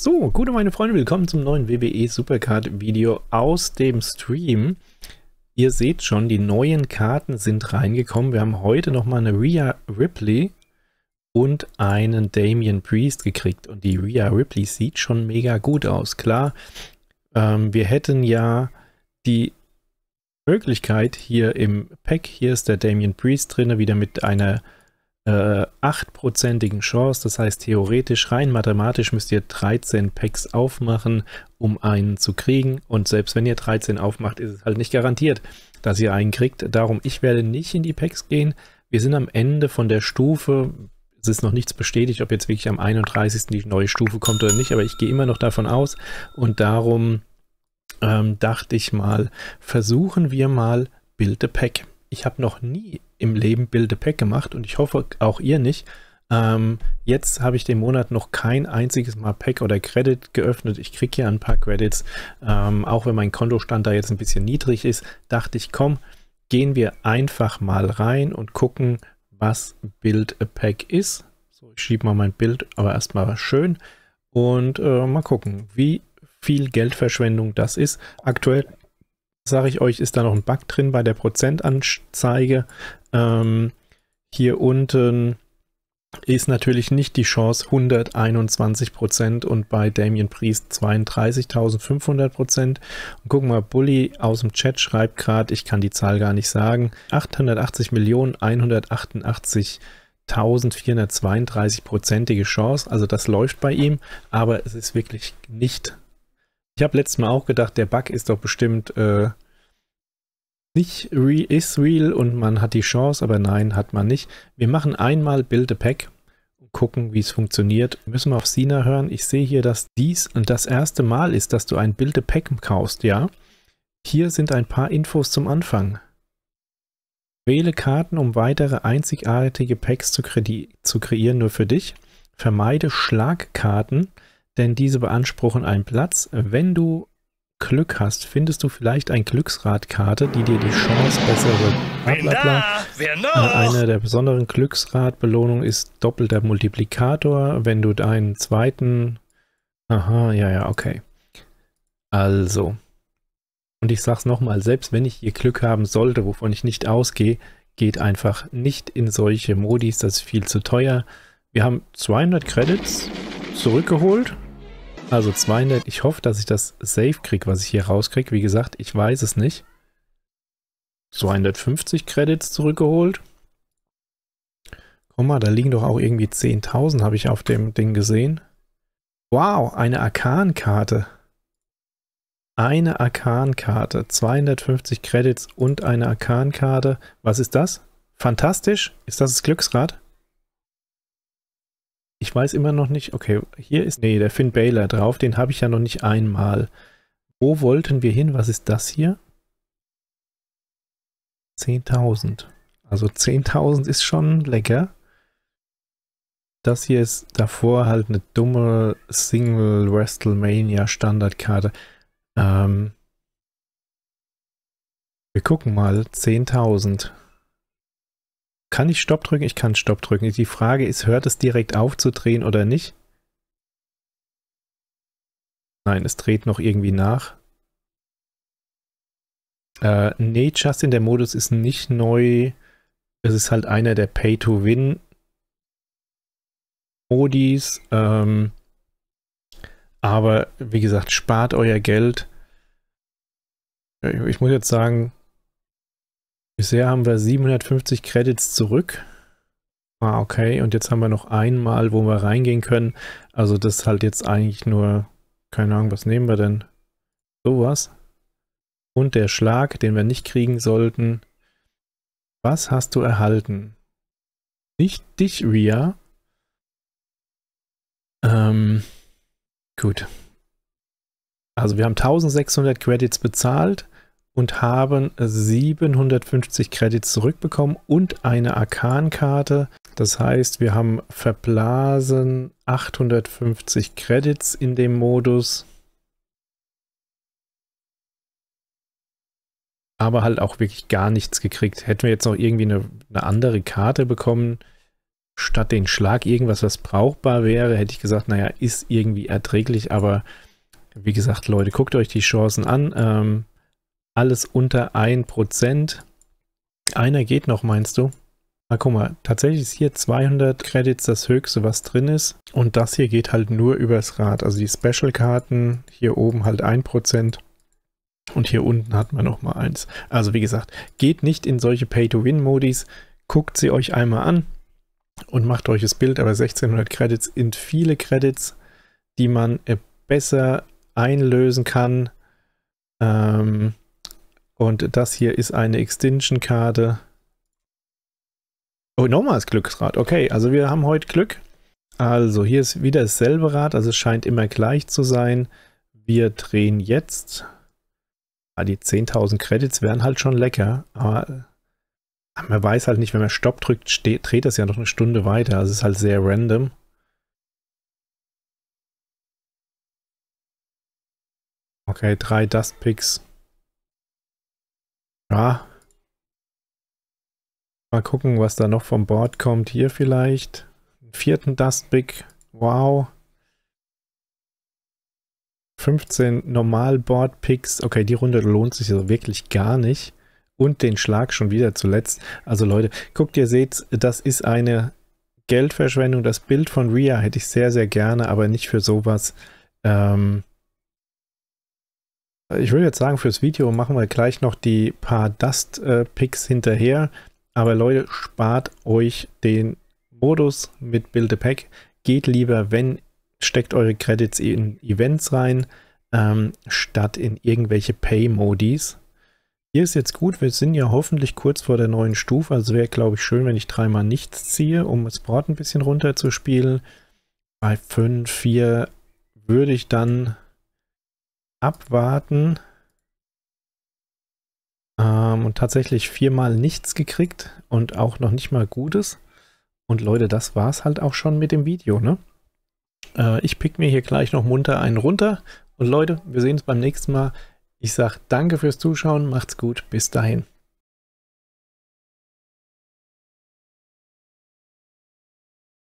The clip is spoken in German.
So, gute meine Freunde, willkommen zum neuen WWE Supercard Video aus dem Stream. Ihr seht schon, die neuen Karten sind reingekommen. Wir haben heute nochmal eine Rhea Ripley und einen Damian Priest gekriegt. Und die Rhea Ripley sieht schon mega gut aus. Klar, ähm, wir hätten ja die Möglichkeit hier im Pack, hier ist der Damian Priest drin, wieder mit einer äh, achtprozentigen Chance. Das heißt, theoretisch, rein mathematisch müsst ihr 13 Packs aufmachen, um einen zu kriegen. Und selbst wenn ihr 13 aufmacht, ist es halt nicht garantiert, dass ihr einen kriegt. Darum, ich werde nicht in die Packs gehen. Wir sind am Ende von der Stufe. Es ist noch nichts bestätigt, ob jetzt wirklich am 31. die neue Stufe kommt oder nicht, aber ich gehe immer noch davon aus. Und darum ähm, dachte ich mal, versuchen wir mal Build a Pack. Ich habe noch nie im Leben Build a Pack gemacht und ich hoffe auch ihr nicht. Ähm, jetzt habe ich den Monat noch kein einziges Mal Pack oder Credit geöffnet. Ich kriege hier ein paar Credits. Ähm, auch wenn mein Kontostand da jetzt ein bisschen niedrig ist, dachte ich, komm, gehen wir einfach mal rein und gucken, was Build a Pack ist. So, ich schiebe mal mein Bild, aber erstmal schön. Und äh, mal gucken, wie viel Geldverschwendung das ist. Aktuell sage ich euch, ist da noch ein Bug drin bei der Prozentanzeige. Ähm, hier unten ist natürlich nicht die Chance 121 Prozent und bei Damien Priest 32.500 Prozent. Und guck mal, Bully aus dem Chat schreibt gerade, ich kann die Zahl gar nicht sagen, 880 Millionen 188 1432 prozentige Chance, also das läuft bei ihm, aber es ist wirklich nicht ich habe letztes Mal auch gedacht, der Bug ist doch bestimmt äh, nicht re ist real und man hat die Chance, aber nein, hat man nicht. Wir machen einmal Build a Pack und gucken, wie es funktioniert. Müssen wir auf Sina hören. Ich sehe hier, dass dies das erste Mal ist, dass du ein Build a Pack kaufst, ja. Hier sind ein paar Infos zum Anfang. Wähle Karten, um weitere einzigartige Packs zu, kre zu kreieren, nur für dich. Vermeide Schlagkarten denn diese beanspruchen einen Platz. Wenn du Glück hast, findest du vielleicht eine Glücksradkarte, die dir die Chance bessere bla bla Eine der besonderen Glücksradbelohnungen ist doppelter Multiplikator, wenn du deinen zweiten... Aha, ja, ja, okay. Also. Und ich sag's nochmal, selbst wenn ich hier Glück haben sollte, wovon ich nicht ausgehe, geht einfach nicht in solche Modis, das ist viel zu teuer. Wir haben 200 Credits zurückgeholt. Also 200, ich hoffe, dass ich das safe kriege, was ich hier rauskriege. Wie gesagt, ich weiß es nicht. 250 Credits zurückgeholt. Guck mal, da liegen doch auch irgendwie 10.000, habe ich auf dem Ding gesehen. Wow, eine Arkan-Karte. Eine Arkan-Karte, 250 Credits und eine Arkan-Karte. Was ist das? Fantastisch. Ist das das Glücksrad? Ich weiß immer noch nicht, okay, hier ist, nee, der Finn Baylor drauf, den habe ich ja noch nicht einmal. Wo wollten wir hin? Was ist das hier? 10.000. Also 10.000 ist schon lecker. Das hier ist davor halt eine dumme Single WrestleMania Standardkarte. Ähm, wir gucken mal. 10.000. Kann ich Stopp drücken? Ich kann Stopp drücken. Die Frage ist, hört es direkt auf zu drehen oder nicht? Nein, es dreht noch irgendwie nach. Äh, nee, Justin, der Modus ist nicht neu. Es ist halt einer der Pay-to-Win-Modis. Ähm, aber wie gesagt, spart euer Geld. Ich muss jetzt sagen, Bisher haben wir 750 Credits zurück. Ah, okay. Und jetzt haben wir noch einmal, wo wir reingehen können. Also das ist halt jetzt eigentlich nur, keine Ahnung, was nehmen wir denn? Sowas. Und der Schlag, den wir nicht kriegen sollten. Was hast du erhalten? Nicht dich, Ria. Ähm, gut. Also wir haben 1600 Credits bezahlt und haben 750 Credits zurückbekommen und eine Arkan-Karte. Das heißt, wir haben verblasen 850 Credits in dem Modus. Aber halt auch wirklich gar nichts gekriegt. Hätten wir jetzt noch irgendwie eine, eine andere Karte bekommen, statt den Schlag irgendwas, was brauchbar wäre, hätte ich gesagt, naja, ist irgendwie erträglich. Aber wie gesagt, Leute, guckt euch die Chancen an. Ähm, alles unter 1%. Einer geht noch, meinst du? Ah, guck mal, tatsächlich ist hier 200 Credits das höchste, was drin ist. Und das hier geht halt nur übers Rad. Also die Special-Karten, hier oben halt 1%. Und hier unten hat man nochmal eins. Also wie gesagt, geht nicht in solche Pay-to-Win-Modis. Guckt sie euch einmal an und macht euch das Bild. Aber 1600 Credits sind viele Credits, die man äh, besser einlösen kann. Ähm, und das hier ist eine Extinction-Karte. Oh, nochmals Glücksrad. Okay, also wir haben heute Glück. Also hier ist wieder dasselbe Rad, also es scheint immer gleich zu sein. Wir drehen jetzt. Ah, die 10.000 Credits wären halt schon lecker, aber ah, ah, man weiß halt nicht, wenn man Stopp drückt, steht, dreht das ja noch eine Stunde weiter. Also es ist halt sehr random. Okay, drei Dustpicks. Ja. Mal gucken, was da noch vom Board kommt. Hier vielleicht. Vierten Dustbig. Wow. 15 Normal-Board-Picks. Okay, die Runde lohnt sich also wirklich gar nicht. Und den Schlag schon wieder zuletzt. Also Leute, guckt, ihr seht, das ist eine Geldverschwendung. Das Bild von Ria hätte ich sehr, sehr gerne, aber nicht für sowas. Ähm, ich würde jetzt sagen, fürs Video machen wir gleich noch die paar Dust-Picks hinterher. Aber Leute, spart euch den Modus mit Build a Pack. Geht lieber, wenn, steckt eure Credits in Events rein, ähm, statt in irgendwelche Pay-Modis. Hier ist jetzt gut, wir sind ja hoffentlich kurz vor der neuen Stufe. Also wäre, glaube ich, schön, wenn ich dreimal nichts ziehe, um das Board ein bisschen runterzuspielen. Bei 5, 4 würde ich dann abwarten. Ähm, und tatsächlich viermal nichts gekriegt und auch noch nicht mal Gutes. Und Leute, das war es halt auch schon mit dem Video, ne? Äh, ich pick mir hier gleich noch munter einen runter. Und Leute, wir sehen uns beim nächsten Mal. Ich sage danke fürs Zuschauen, macht's gut, bis dahin.